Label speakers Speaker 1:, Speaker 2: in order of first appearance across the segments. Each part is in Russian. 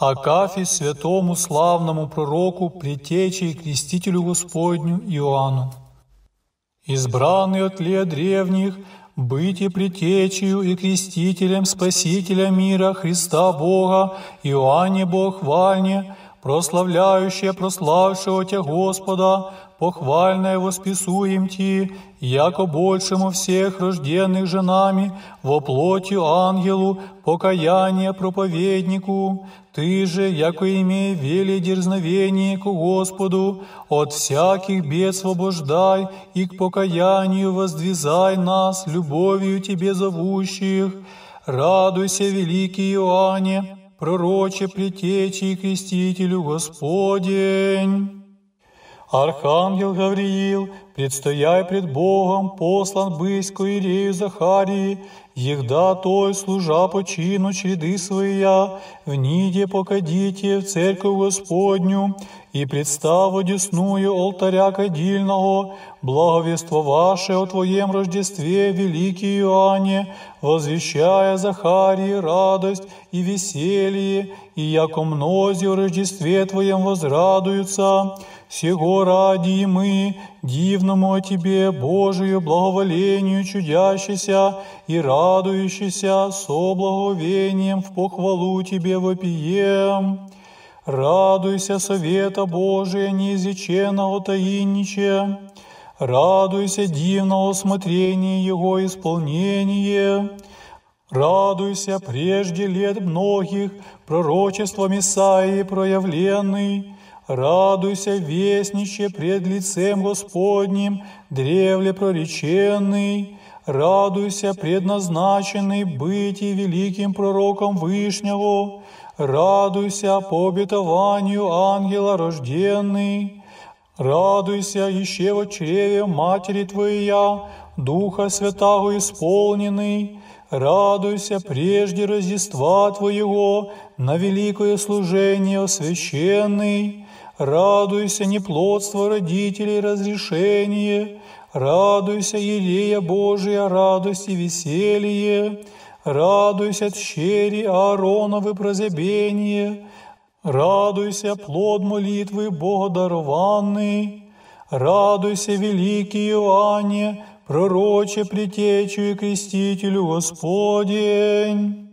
Speaker 1: Акафе святому славному пророку, притече и крестителю Господню Иоанну. Избранный от лет древних, быть и притечею и крестителем Спасителя мира Христа Бога, Иоанне Богвальне, прославляющая прославшего Тебя Господа, похвальное восписуем Ти, яко большему всех рожденных женами, во плотью ангелу, покаяние проповеднику. Ты же, яко имея вели дерзновение к Господу, от всяких бед свобождай и к покаянию воздвизай нас, любовью Тебе зовущих. Радуйся, великий Иоанне, пророче притечи и крестителю Господень. Архангел Гавриил, предстояй пред Богом, послан быть к Ирею Захарии, егда той служа по чину череды своя, в ниде покадите в церковь Господню, и представ одесную алтаря кадильного, благовество ваше о Твоем Рождестве, великий Иоанне, возвещая Захарии радость и веселье, и яко мнози в Рождестве Твоем возрадуются, всего ради и мы, дивному Тебе, Божию благоволению чудящийся и радующийся с благовением в похвалу Тебе вопием. Радуйся совета Божия неизреченного таиниче, радуйся дивного смотрения Его исполнения, радуйся прежде лет многих пророчества Мессаи проявленный, Радуйся, вестниче, пред лицем Господним, древле прореченный, радуйся, предназначенный быть и великим пророком Вышнего, радуйся по обетованию ангела рожденный, радуйся еще в чреве матери твоя, Духа Святаго исполненный, радуйся прежде Рождества Твоего на великое служение освященный, Радуйся неплодство родителей разрешение, радуйся, елея Божия, радость и веселье, радуйся, тщери Аароновы прозябение, радуйся, плод молитвы Бога дарованный, радуйся, великий Иоанне, пророче притечу и крестителю Господень.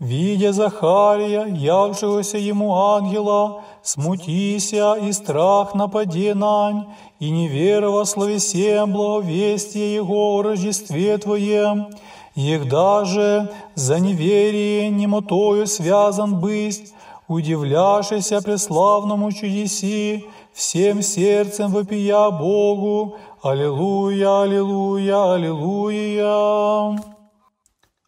Speaker 1: Видя Захария, явшегося ему ангела, смутися и страх нападе нань, и невера во словесе а благовестие Его о Рождестве Твоем, их даже за неверие немотою связан быть, удивляшися преславному чудеси, всем сердцем вопия Богу, Аллилуйя, Аллилуйя, Аллилуйя.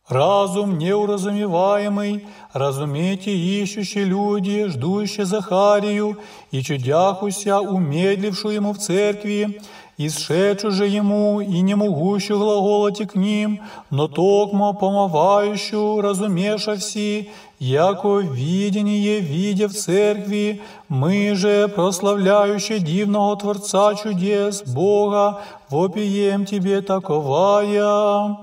Speaker 1: Разум неуразумеваемый, разумейте ищущие люди, ждущие Захарию и чудяхуся, умедлившую ему в церкви, и исшедшую же ему и не могущую глаголоти к ним, но токмо помывающую, разумеша все, яко видение видя в церкви, мы же, прославляющие дивного Творца чудес Бога, вопием Тебе таковая».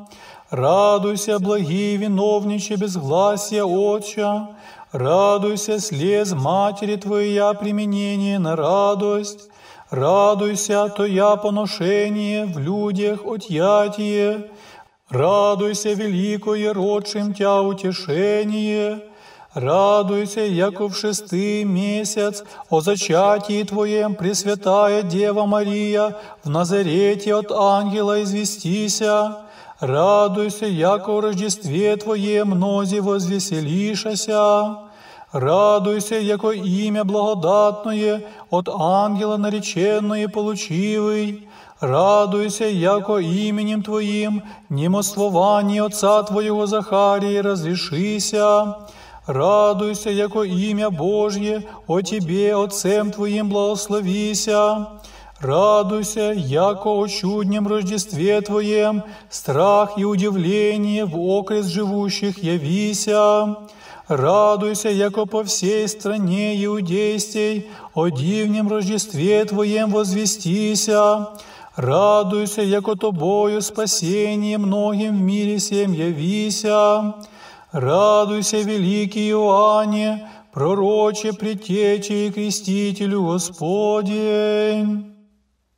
Speaker 1: Радуйся, благие виновниче безгласия Отча, радуйся, слез матери Твоя применение на радость, радуйся, то я поношение в людях отъятие, радуйся, великое родшим Тя утешение, Радуйся, яко в шестый месяц о зачатии Твоем, Пресвятая Дева Мария, в Назарете от ангела известися, Радуйся, яко в Рождестве Твое мнозі возвеселишася, радуйся, яко имя благодатное от ангела нареченное получивий, радуйся, яко именем Твоим немослование Отца Твоего Захарии разрешися, радуйся, яко имя Божье о Тебе, Отцем Твоим благословися, Радуйся, яко о чуднем Рождестве Твоем, страх и удивление в окрест живущих явися. Радуйся, яко по всей стране иудейстей, о дивнем Рождестве Твоем возвестися. Радуйся, яко тобою спасение многим в мире всем явися. Радуйся, великий Иоанне, пророче, притече и крестителю Господень.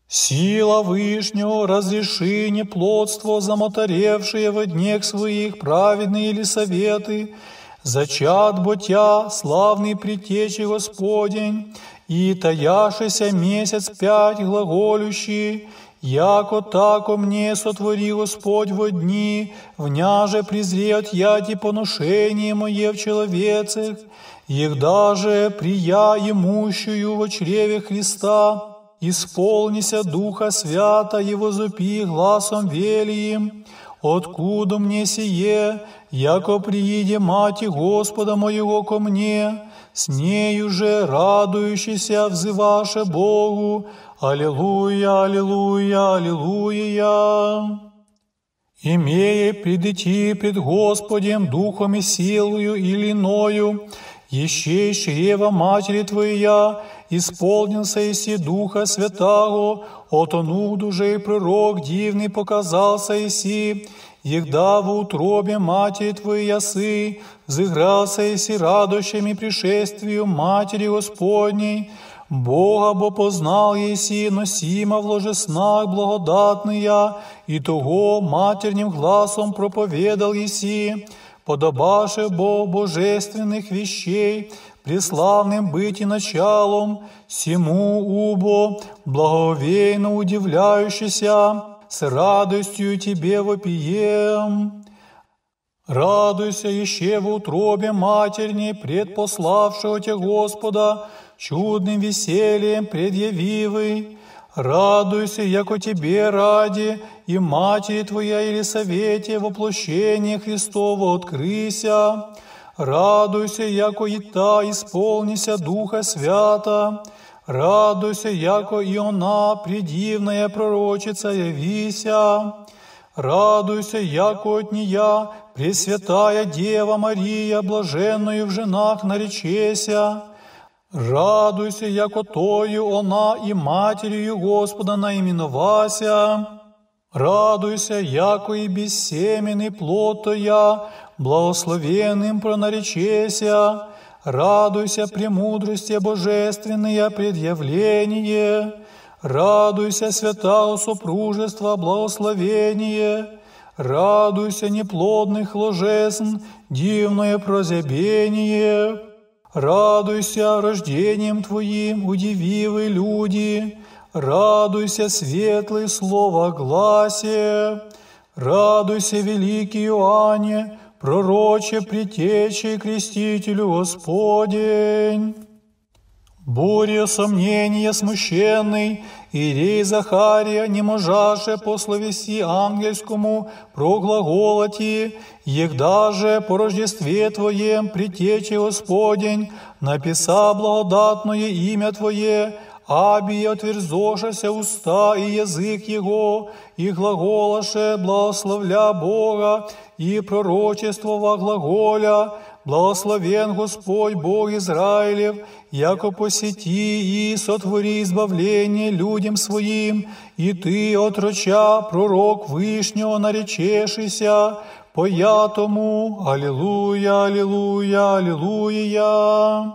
Speaker 1: Сила Вышнего, разреши неплодство, замоторевшие в днях своих праведные или советы, зачат ботя, славный притечи Господень, и таяшися месяц пять глаголющий, яко тако мне сотвори Господь во дни, вняже презрет я те поношение мое в человецах, их даже прия имущую во чреве Христа, исполнися Духа Свята и возупи гласом велием, «Откуда мне сие, яко прииде мати Господа моего ко мне, с нею же радующийся взываше Богу, Аллилуйя, Аллилуйя, Аллилуйя!» имея пред пред Господем духом и силою или иною, Ещейши Ева, Матери Твоя, исполнился Иси Духа Святаго, от онух дужей пророк дивный показался Иси, егда в утробе Матери Твоей ясы, взыгрался Иси радощами пришествию Матери Господней, Бога бо познал єсі, носіма в ложеснах благодатний я, і того матірнім гласом проповідав єсі. подобаше Бог божественных вещей, преславным быть и началом, всему убо, благовейно удивляющийся, с радостью тебе вопием. Радуйся еще в утробе матерни, предпославшего тебя Господа, чудным весельем предъявивый, Радуйся, яко тебе ради, и матери твоя или совете воплощение Христово открыся. Радуйся, яко и та исполнися Духа Свята. Радуйся, яко и она, предивная пророчица, явися. Радуйся, яко от нея, Пресвятая Дева Мария, блаженную в женах наречеся. Радуйся, яко тою она и матерью Господа наименовася. Радуйся, яко и бессеменный плод я благословенным пронаречеся. Радуйся, премудрости божественное предъявление. Радуйся, святау супружества благословение. Радуйся, неплодных ложесн, дивное прозябение. Радуйся рождением Твоим, удививы люди, радуйся светлый слово гласе, радуйся великий Иоанне, пророче притечи крестителю Господень. Буря сомнения смущенный, Ірей Захария не можаше пословесі ангельскому проглаголоті, егда же по Рождестве твоем притече Господень, написа благодатное имя Твое, аби отверзошася уста и язык его, і глаголаше благословля Бога, и пророчество пророчествова глаголя, благословен Господь Бог Израилев яко посети и сотвори избавление людям своим, и ты, отроча, пророк вышнего наречешися, поятому, Аллилуйя, Аллилуйя, Аллилуйя.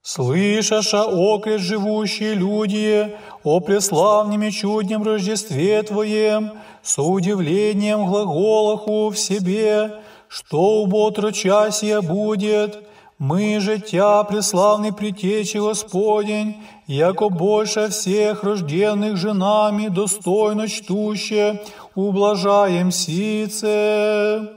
Speaker 1: Слышаша, окрест живущие люди, о преславнем и чуднем Рождестве Твоем, с удивлением глаголаху в себе, что убо отрочасия будет, мы же Тя преславный притечи Господень, яко больше всех рожденных женами достойно чтуще, ублажаем сице.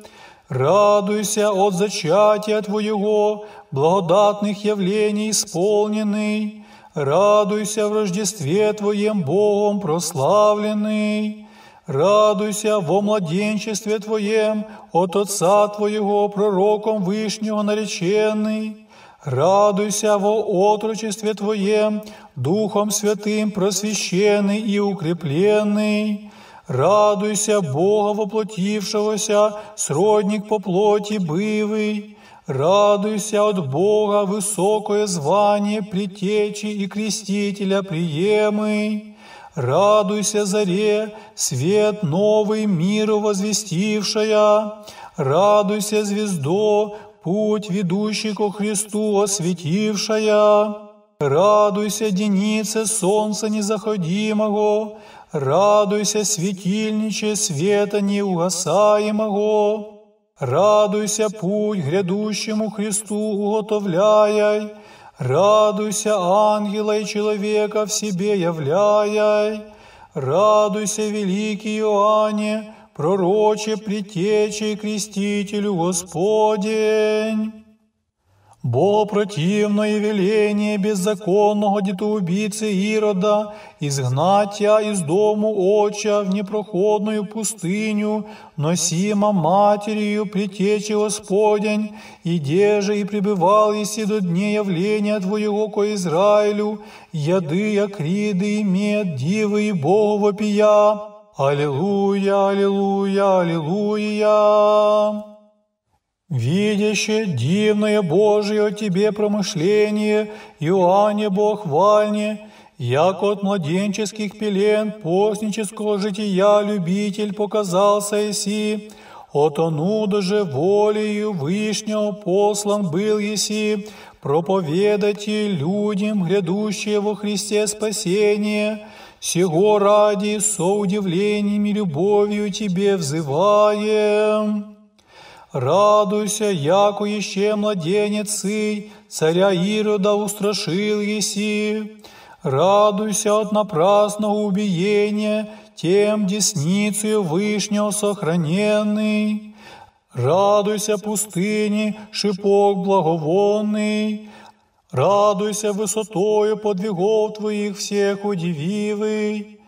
Speaker 1: Радуйся от зачатия Твоего, благодатных явлений исполненный, радуйся в Рождестве Твоем Богом прославленный. Радуйся во младенчестве Твоем, от Отца Твоего, пророком Вышнего нареченный. Радуйся во отрочестве Твоем, Духом Святым просвященный и укрепленный. Радуйся Бога воплотившегося, сродник по плоти бывый. Радуйся от Бога высокое звание притечи и крестителя приемый. Радуйся заре, свет новый миру возвестившая, радуйся звездо, путь ведущий ко Христу осветившая. Радуйся, денице солнца незаходимого, радуйся, светильниче света неугасаемого. Радуйся, путь грядущему Христу уготовляй, Радуйся, ангела и человека в себе являй, радуйся, великий Иоанне, пророче, притече, крестителю Господень. Бо противное веление беззаконного дітоубійці Ірода, ізгнаття із дому оча в непроходную пустыню, носима матерью притечи Господень, и де же и пребывал еси до дне явления Твоего ко Израилю, яды, акриды и мед, дивы и Бога вопия. Аллилуйя, аллилуйя, аллилуйя! Видящее дивное Божие тебе промышление, Иоанне Вальне, як от младенческих пелен постнического жития любитель показался Иси, от онуда же волею Вышнего послан был Еси, проповедать людям грядущее во Христе спасение, сего ради со удивлениями любовью тебе взываем». Радуйся, яко еще младенец сый, царя Ирода устрашил еси. Радуйся от напрасного убиения, тем десницею Вышнего сохраненный. Радуйся пустыне, шипок благовонный, Радуйся высотою подвигов Твоих всех удививый,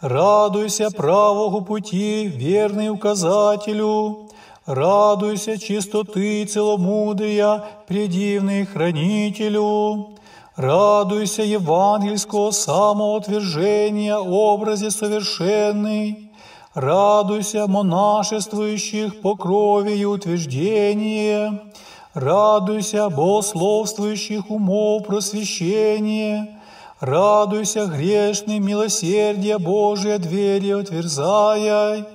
Speaker 1: радуйся правого пути, верный указателю, Радуйся чистоты и целомудрия, предивный хранителю. Радуйся евангельского самоотвержения, образе совершенный. Радуйся монашествующих по крови и утверждение. Радуйся богословствующих умов просвещение. Радуйся грешный милосердие Божие двери отверзая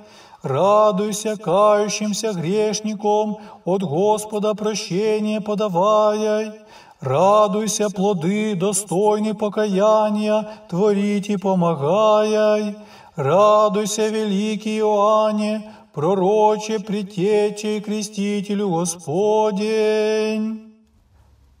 Speaker 1: радуйся кающимся грешником, от Господа прощение подавая, радуйся плоды, достойны покаяния, творить и помогая, радуйся, великий Иоанне, пророче притече и крестителю Господень.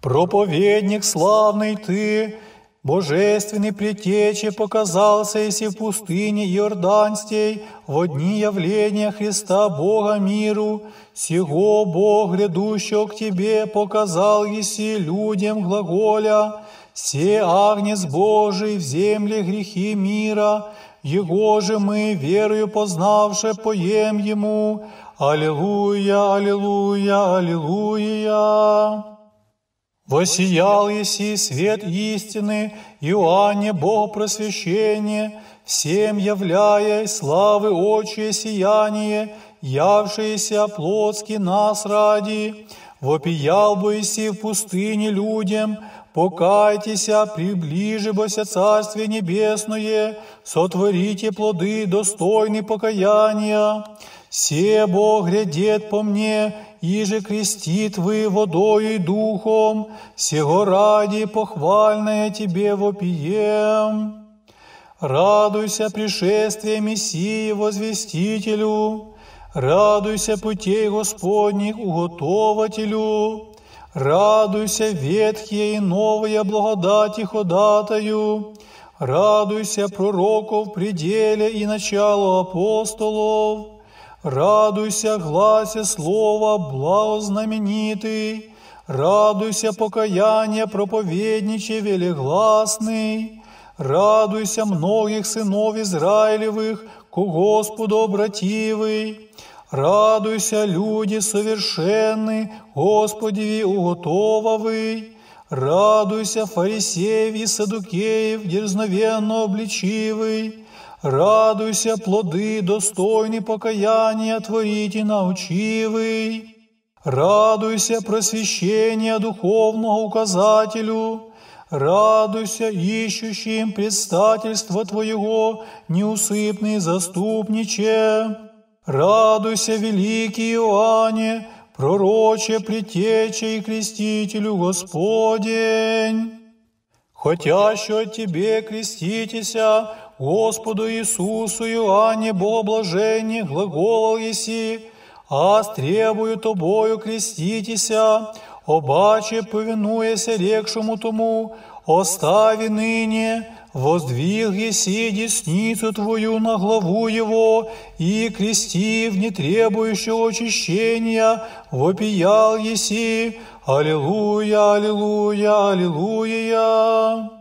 Speaker 1: Проповедник славный ты, Божественный притече показался и в пустыне Иорданстей в одни явления Христа Бога миру, сего Бог грядущего к тебе показал еси людям глаголя, все Агнец Божий в земле грехи мира, Его же мы, верою познавши, поем Ему. Аллилуйя, Аллилуйя, Аллилуйя!» «Восиял еси свет истины, Иоанне Бог просвещение, всем являя славы очи сияние, явшееся плотски нас ради, вопиял бы еси в пустыне людям, покайтесь, приближибося Царствие Небесное, сотворите плоды, достойны покаяния. Се Бог глядит по мне, иже крестит вы водою и духом, сего ради похвальное тебе вопием. Радуйся пришествия Мессии Возвестителю, радуйся путей Господних Уготователю, радуйся ветхие и новые благодати ходатаю, радуйся пророков пределе и началу апостолов, Радуйся, гласе слова, благознаменитый, радуйся, покаяние проповедниче Велигласный; радуйся многих сынов Израилевых, к Господу обративый, радуйся, люди совершенны, Господи уготововый, радуйся, фарисеев и садукеев, дерзновенно обличивый, Радуйся, плоды, достойны покаяния, творите научивый. Радуйся просвещение духовного указателю, радуйся ищущим предстательство Твоего, неусыпный заступниче. Радуйся, великий Иоанне, пророче, притече и крестителю Господень. Хотя еще тебе креститеся, Господу Иисусу Иоанне, бо глаголал еси, а требую тобою креститеся, обаче повинуяся рекшему тому, остави ныне, воздвиг еси десницу твою на главу его, и крестив не требующего очищения, вопиял еси, Аллилуйя, Аллилуйя, Аллилуйя.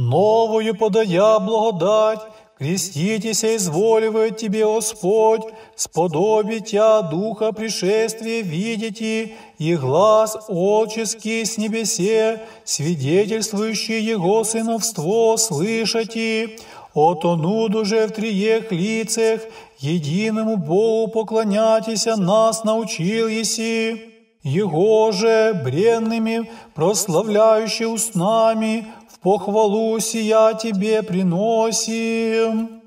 Speaker 1: Новую подая благодать, креститесь креститеся, изволивает тебе Господь, сподобитя Духа пришествия видите, и глаз отческий с небесе, свидетельствующий Его сыновство, слышите, от онуд уже в триех лицах, единому Богу поклоняйтеся, а нас научил еси. Его же бренными прославляющий устнами, Похвалусь я Тебе приносим.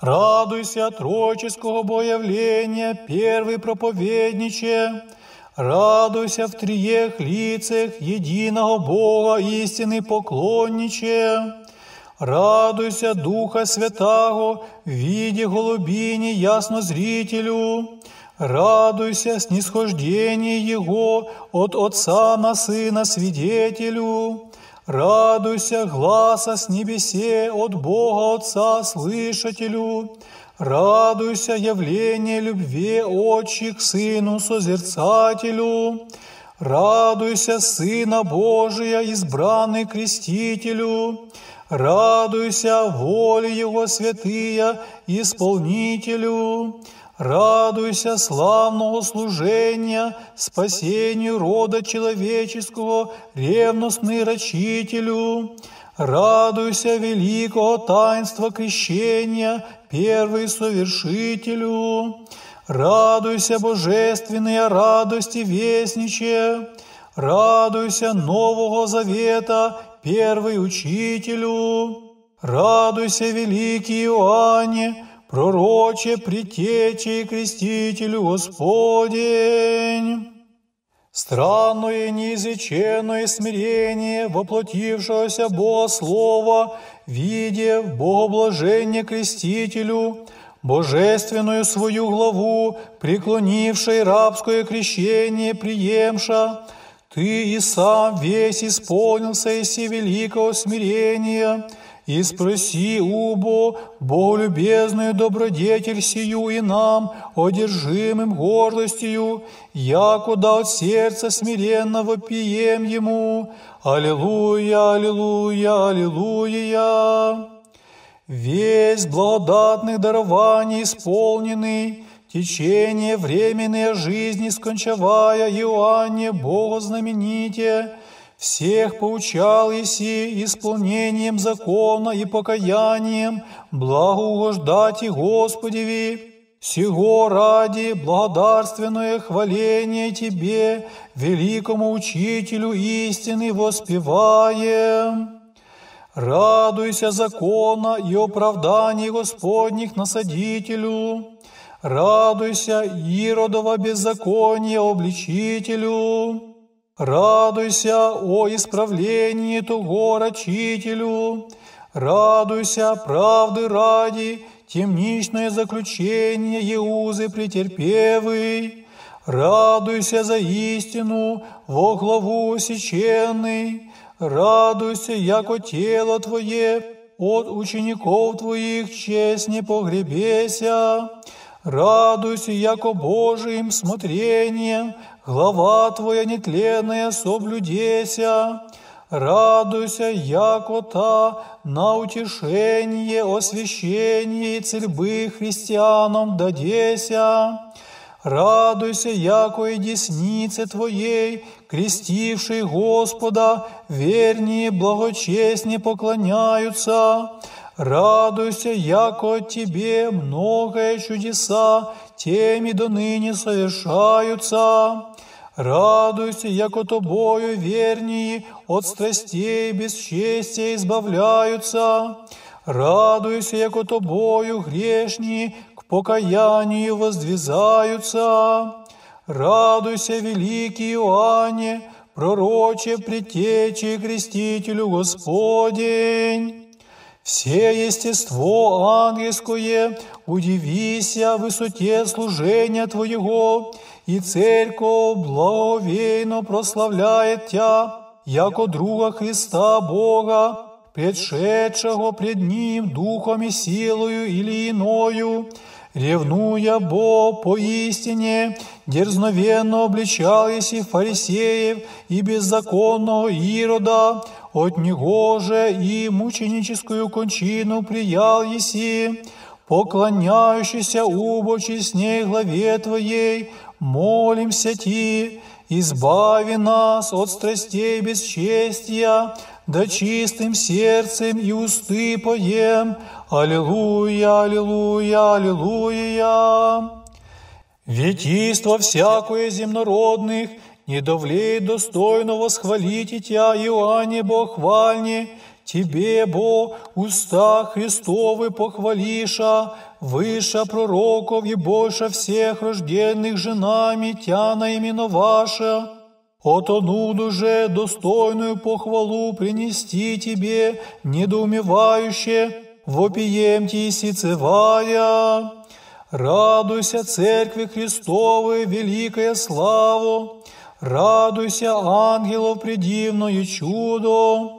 Speaker 1: Радуйся Троческого боявления, первый проповедниче, радуйся в триех лицах единого Бога истинный поклонниче, радуйся Духа Святаго в виде голубини яснозрителю, радуйся снисхождении Его от Отца на Сына свидетелю, Радуйся гласа с небесе от Бога Отца слышателю, радуйся явление любви Отчи к Сыну созерцателю, радуйся Сына Божия, избранный крестителю, радуйся воле Его святые исполнителю, Радуйся славного служения, спасению рода человеческого, ревностный рачителю. Радуйся великого таинства крещения, первый совершителю. Радуйся божественной радости вестниче. Радуйся Нового Завета, первый учителю. Радуйся, великий Иоанне, пророче притечи крестителю Господень. Странное неизреченное смирение воплотившегося Бога Слова, видя в Богоблажение крестителю, божественную свою главу, преклонившей рабское крещение, приемша, ты и сам весь исполнился иси великого смирения, и спроси, убо, болюбезную добродетель сию и нам, одержимым гордостью, якуда от сердца смиренного пием ему. Аллилуйя, аллилуйя, аллилуйя! Весь благодатных дарований исполненный, течение временной жизни скончавая Иоанне Бога знамените, всех поучал Еси исполнением закона и покаянием, благоугождати Господеви. Сего ради благодарственное хваление Тебе, великому Учителю истины, воспеваем. Радуйся закона и оправданий Господних насадителю. Радуйся Иродова беззакония обличителю. Радуйся о исправлении Того рачителю, радуйся правды ради, темничное заключение Еузы претерпевый, радуйся за истину во главу сеченный, радуйся, яко тело Твое от учеников Твоих честь не погребеся, радуйся, яко Божиим смотрением, Глава Твоя нетленная соблюдеся, радуйся, якота, на утешение, освящение и цельбы христианам дадеся. Радуйся, яко и деснице Твоей, крестившей Господа, вернее благочестнее поклоняются. Радуйся, яко Тебе многое чудеса, теми доныне совершаются. Радуйся, яко тобою вернии от страстей бесчестия избавляются. Радуйся, яко тобою грешнии к покаянию воздвизаются. Радуйся, великий Иоанне, пророче притечи крестителю Господень. Все естество ангельское, удивися высоте служения Твоего, и церковь благовейно прославляет Тя, яко друга Христа Бога, предшедшего пред Ним духом и силою или иною, ревнуя Бог поистине, дерзновенно обличались и фарисеев, и беззаконного Ирода, от Него же и мученическую кончину приял еси, поклоняющийся убо честней главе Твоей, молимся Ти, избави нас от страстей бесчестия, да чистым сердцем и усты поем. Аллилуйя, аллилуйя, аллилуйя. Ведь иство всякое земнородных не довлеет достойно восхвалить и Тя, Иоанне Бог вальни Тебе, бо уста Христовы похвалиша, выше пророков и больше всех рожденных женами тя наименоваша. Отонуду же достойную похвалу принести тебе, недоумевающе, вопиемте и сицевая. Радуйся, Церкви Христовой, великая славу, радуйся, ангелов предивное чудо.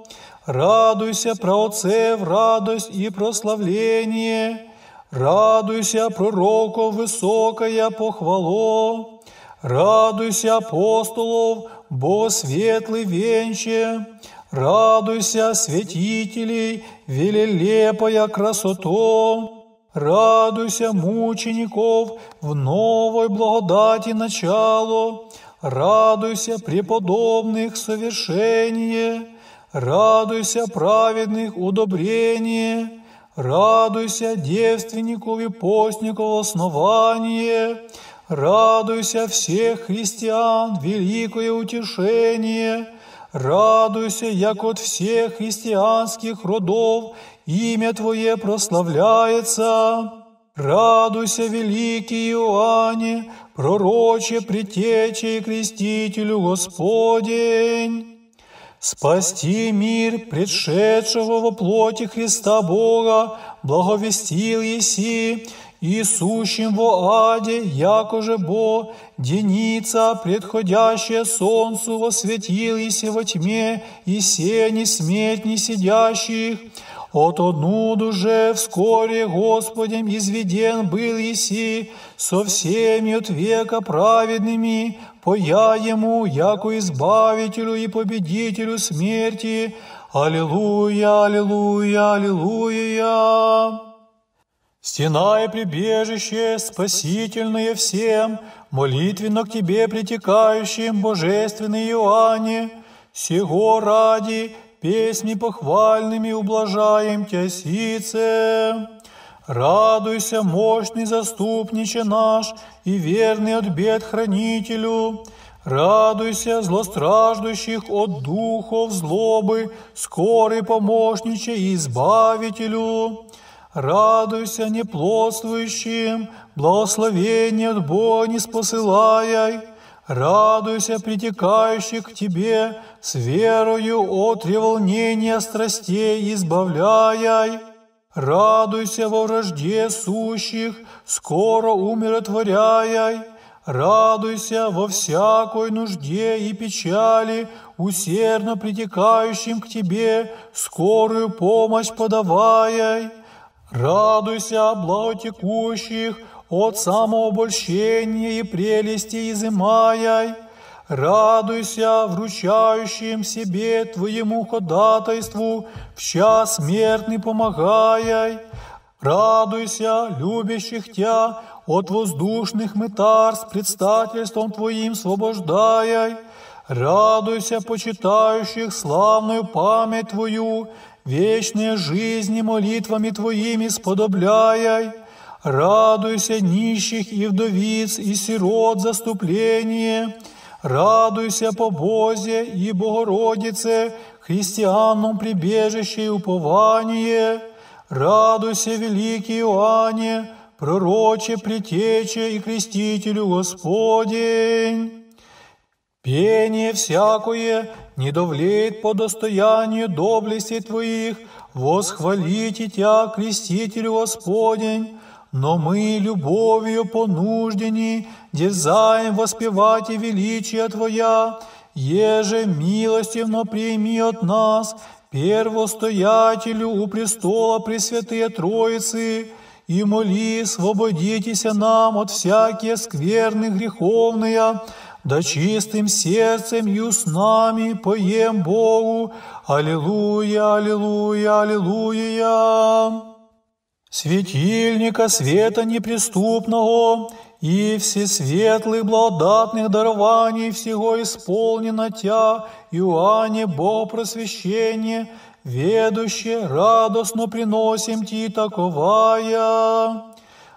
Speaker 1: Радуйся, праотцев, радость и прославление, радуйся, пророков, высокая похвало, радуйся, апостолов, Бог светлый венче, радуйся, святителей, велелепая красото, радуйся, мучеников, в новой благодати начало, радуйся, преподобных совершение, Радуйся, праведных, удобрение, радуйся, девственников и постников основание, радуйся всех христиан, великое утешение, радуйся, як от всех христианских родов имя Твое прославляется. Радуйся, великий Иоанне, пророче, притече и крестителю Господень спасти мир предшедшего во плоти Христа Бога, благовестил еси, Иисущим во аде, якоже Бо, деница, предходящая солнцу, осветил еси во тьме, и сени смерть не сидящих, от одну душе вскоре Господем изведен был Еси, со всеми от века праведными, поя Ему, Яку избавителю и победителю смерти. Аллилуйя, аллилуйя, аллилуйя! Стена и прибежище, спасительное всем, молитвенно к Тебе притекающим, божественный Иоанне, сего ради песни похвальными ублажаем Тя сице. Радуйся, мощный заступниче наш и верный от бед хранителю, Радуйся, злостраждущих от духов злобы, скорый помощниче и избавителю. Радуйся неплодствующим, благословение от Бога не спосылай. Радуйся, притекающих к тебе, с верою от револнения страстей избавляй. Радуйся во вражде сущих, скоро умиротворяй. Радуйся во всякой нужде и печали, усердно притекающим к тебе, скорую помощь подавай. Радуйся благотекущих от самообольщения и прелести изымаяй. Радуйся вручающим себе Твоему ходатайству, в час смертный помогай. Радуйся любящих Тя, от воздушных с предстательством Твоим свобождаяй. Радуйся почитающих славную память Твою, вечные жизни молитвами Твоими сподобляй. Радуйся нищих и вдовиц и сирот заступление, Радуйся по Бозе и Богородице, христианном прибежище и упование. Радуйся, великий Иоанне, пророче, притече и крестителю Господень. Пение всякое не довлеет по достоянию доблести Твоих, восхвалите Тя, крестителю Господень, но мы любовью понуждени дерзаем воспевать и величие Твоя, еже милостивно прими от нас, первостоятелю у престола Пресвятые Троицы, и моли, свободитесь нам от всякие скверны греховные, да чистым сердцем и с нами поем Богу. Аллилуйя, аллилуйя, аллилуйя светильника света неприступного и всесветлых благодатных дарований всего исполнено Тя, Иоанне, Бог просвещения, ведущее радостно приносим Ти таковая.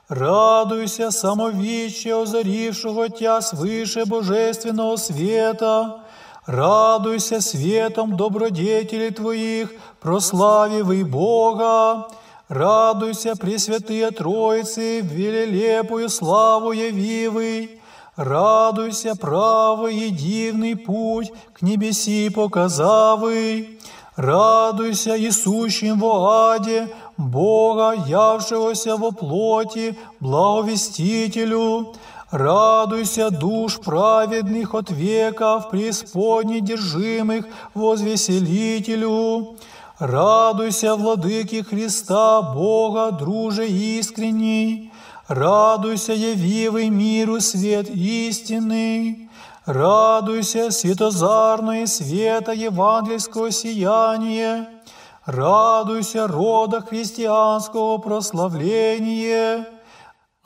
Speaker 1: Радуйся, самовичие озарившего Тя свыше божественного света, радуйся светом добродетелей Твоих, прославивай Бога, Радуйся, Пресвятые Троицы, велелепую славу явивый. Радуйся, правый и дивный путь к небеси показавый. Радуйся, Иисущим в аде, Бога, явшегося во плоти, благовестителю. Радуйся, душ праведных от веков, преисподней держимых, возвеселителю. Радуйся, владыки Христа, Бога, друже искренний, Радуйся, явивый миру свет истины, Радуйся, светозарное света евангельского сияние! Радуйся, рода христианского прославления,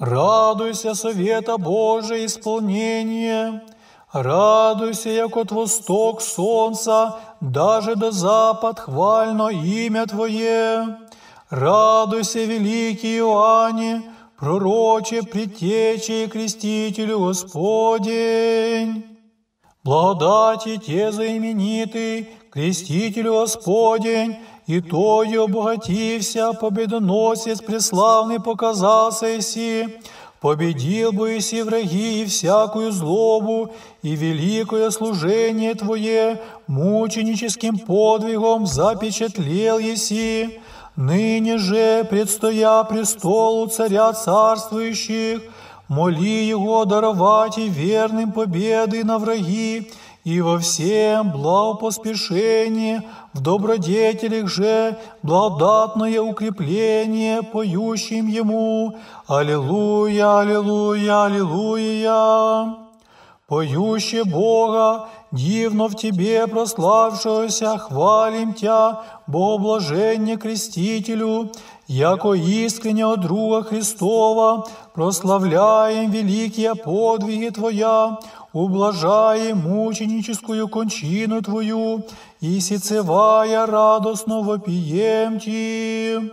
Speaker 1: Радуйся, совета Божия исполнения, Радуйся, як от восток сонца, даже до запад хвально имя твое. Радуйся, великий Иоанне, пророче притече и крестителю Господень. Благодати те заименитый, крестителю Господень, и тою обогатився, победоносец преславный показался и си. Победил бы и все враги, и всякую злобу, и великое служение Твое мученическим подвигом запечатлел еси. Ныне же, предстоя престолу царя царствующих, моли его даровать и верным победы на враги, и во всем благопоспешении в добродетелях же благодатное укрепление поющим Ему. Аллилуйя, аллилуйя, аллилуйя! Поюще Бога, дивно в Тебе прославшегося, хвалим Тя, Бо блаженне крестителю, яко искреннего друга Христова, прославляем великие подвиги Твоя, ублажаем мученическую кончину Твою и сицевая радостно вопием Ти.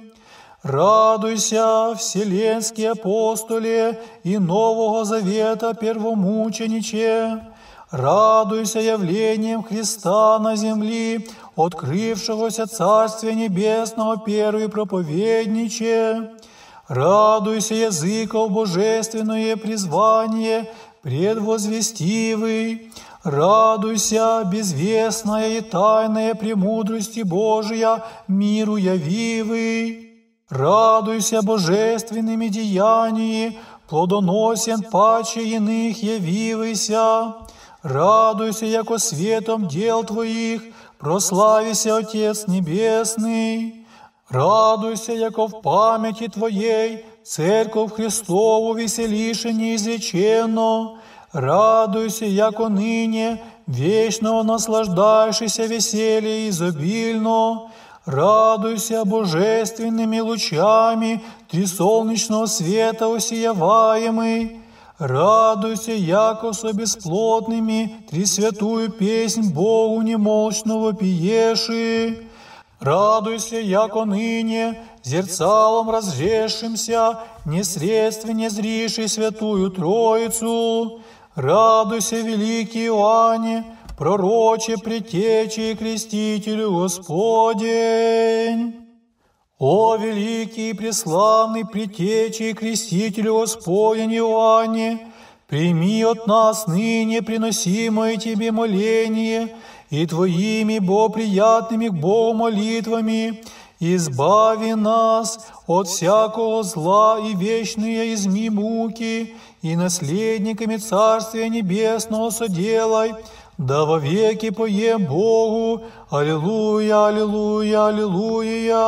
Speaker 1: Радуйся, вселенские апостоле и Нового Завета первомучениче, радуйся явлением Христа на земли, открывшегося Царствия Небесного первый проповедниче, радуйся языков божественное призвание предвозвестивый, Радуйся, безвестная и тайная премудрости Божия, миру явивый. Радуйся божественными деяниями, плодоносен паче иных явивыйся. Радуйся, яко светом дел твоих, прославися, Отец Небесный. Радуйся, яко в памяти Твоей, Церковь Христову веселише неизреченно, Радуйся, яко ныне, вечно наслаждающийся веселье изобильно, радуйся божественными лучами три солнечного света усеяваемый, радуйся, яко со бесплотными, три святую песнь Богу немолчного пиеши, радуйся, яко ныне, зерцалом разрешимся, несредственно зриши святую Троицу, Радуйся, великий Иоанне, пророче, притече и крестителю Господень. О, великий и преславный притече и крестителю Господень Иоанне, прими от нас ныне приносимое Тебе моление и Твоими богоприятными к Богу молитвами, Избави нас от всякого зла и вечные изми муки, и наследниками Царствия Небесного соделай, да во веки поем Богу. Аллилуйя, аллилуйя, аллилуйя.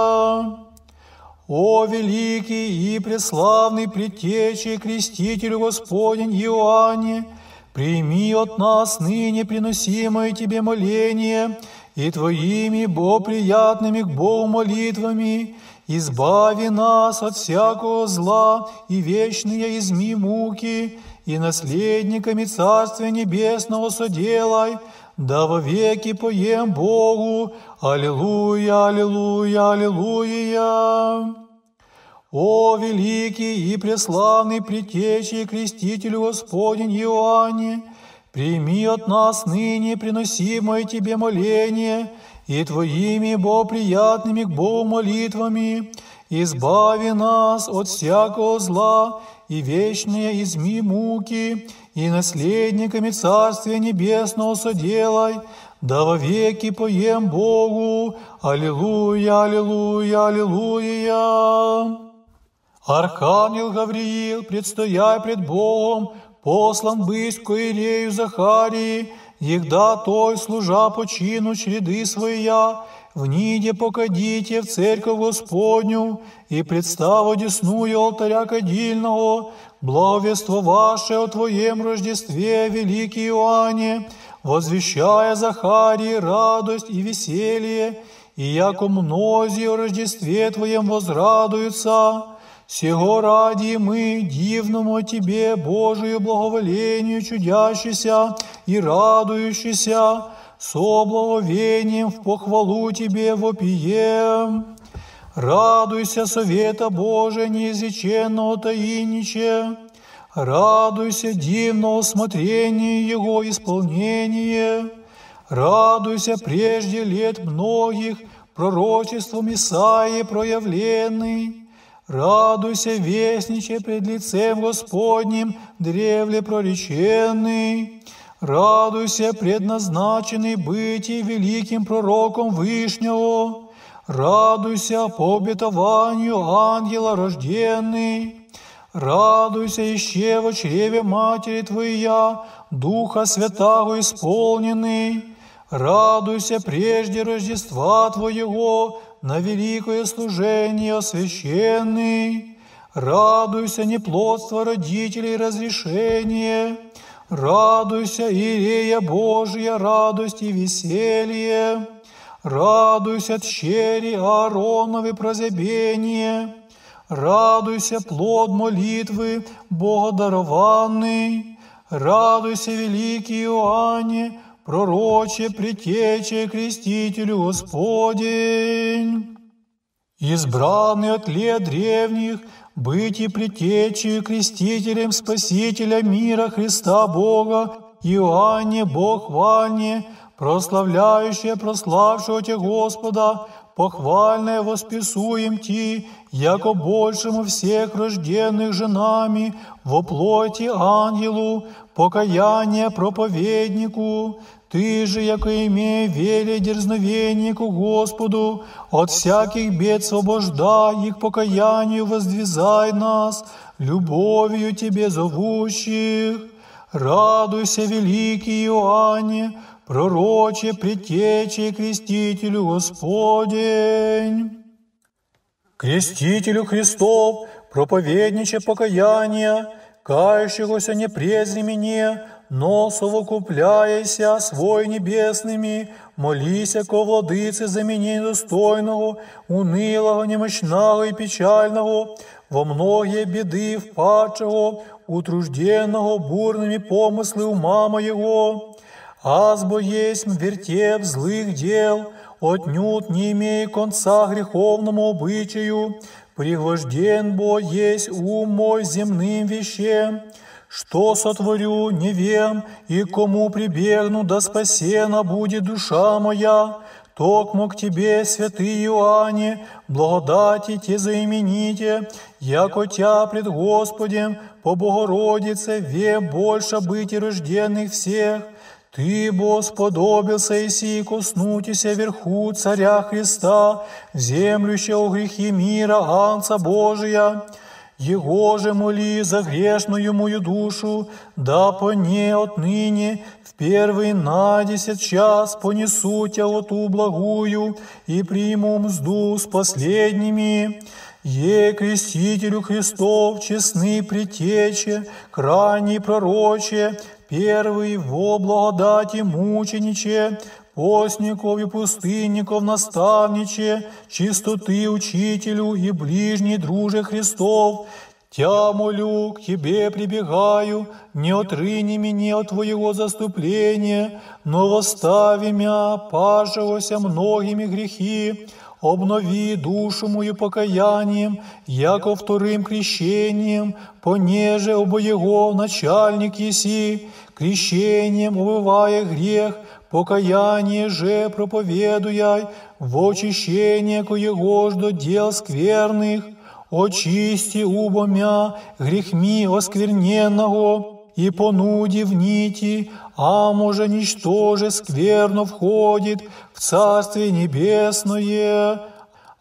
Speaker 1: О великий и преславный предтечи креститель Господень Иоанне, прими от нас ныне приносимое Тебе моление, и Твоими боприятными к Богу молитвами избави нас от всякого зла и вечные изми муки, и наследниками Царствия Небесного соделай, да во веки поем Богу. Аллилуйя, аллилуйя, аллилуйя! О, великий и преславный притечий креститель Господень Иоанне, Прими от нас ныне приносимое Тебе моление и Твоими боприятными к Богу молитвами, избави нас от всякого зла и вечные изми муки, и наследниками Царствия Небесного соделай, да во веки поем Богу, Аллилуйя, Аллилуйя, Аллилуйя. Архангел Гавриил, предстояй пред Богом, послан бысь к Илею Захарии, егда той служа почину чреды своя, в ниде покадите в церковь Господню и представо десную алтаря кадильного, благовество ваше о Твоем Рождестве, великий Иоанне, возвещая Захарии радость и веселье, и яко мнози о Рождестве Твоем возрадуются». Сего ради мы, дивному Тебе, Божию благоволению чудящийся и радующийся, с облаговением в похвалу Тебе вопием. Радуйся совета Божия неизреченного таиниче, радуйся дивного смотрения Его исполнения, радуйся прежде лет многих пророчеством Исаии проявленный, Радуйся, вестниче пред лицем Господним, древле прореченный. Радуйся, предназначенный быть и великим пророком Вышнего. Радуйся по обетованию ангела рожденный. Радуйся, еще во чреве матери Твоя, Духа Святаго исполненный. Радуйся прежде Рождества Твоего, на великое служение освященный, радуйся неплодство родителей разрешения, радуйся, Ирея Божья, радость и веселье, радуйся, тщери Аароновы прозябение, радуйся, плод молитвы Богодарованный, радуйся, великий Иоанне, пророче притече крестителю Господень, избранный от лет древних, быть и притечей крестителем Спасителя мира Христа Бога, Иоанне Бог Ванне, прославляющая прославшего Тебя Господа, похвальное восписуем Ти, яко большему всех рожденных женами, во плоти ангелу, покаяние проповеднику, ты же, яко имея вере дерзновеннику Господу, от всяких бед свобождай их покаянию воздвизай нас, любовью Тебе зовущих. Радуйся, великий Иоанне, пророче предтече крестителю Господень. Крестителю Христов, проповедниче покаяния, кающегося не презри мне, но совокупляйся свой небесними, молися ко Владыце за меня недостойного, унылого, немощного и печального, во многие беды впадшего, утружденного бурными помыслы ума моего. Азбо есть вертеп злых дел, отнюдь не имея конца греховному обычаю, Пригвожден бо есть ум мой земным вещем, что сотворю, не вем, и кому прибегну, да спасена будет душа моя. Токмо к Тебе, святые Иоанне, благодати Те заимените, яко Тя пред Господем, по Богородице, ве больше быть и рожденных всех. Ты, Бо, сподобился и си коснутися верху Царя Христа, землюща у грехи мира Анца Божия. Его же моли за грешную мою душу, да по ней отныне в первый на десять час понесу тя оту благую и приму мзду с последними. Е крестителю Христов честны притече, крайний пророче, Первый во благодати мучениче, постников и пустынников наставниче, чистоты учителю и ближний друже Христов, Тя молю, к Тебе прибегаю, не отрыни меня от Твоего заступления, но восстави мя, паживося многими грехи, обнови душу мою покаянием, яко вторым крещением, понеже обоего начальник еси, Крещением умывая грех, покаяние же проповедуя, в очищение коего ж до дел скверных, очисти убомя грехми оскверненного, и понуди в нити, а ничто же скверно входит в Царствие Небесное.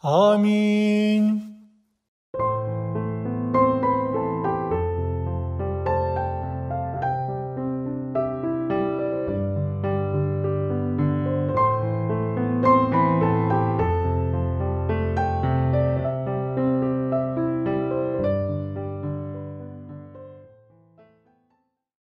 Speaker 1: Аминь.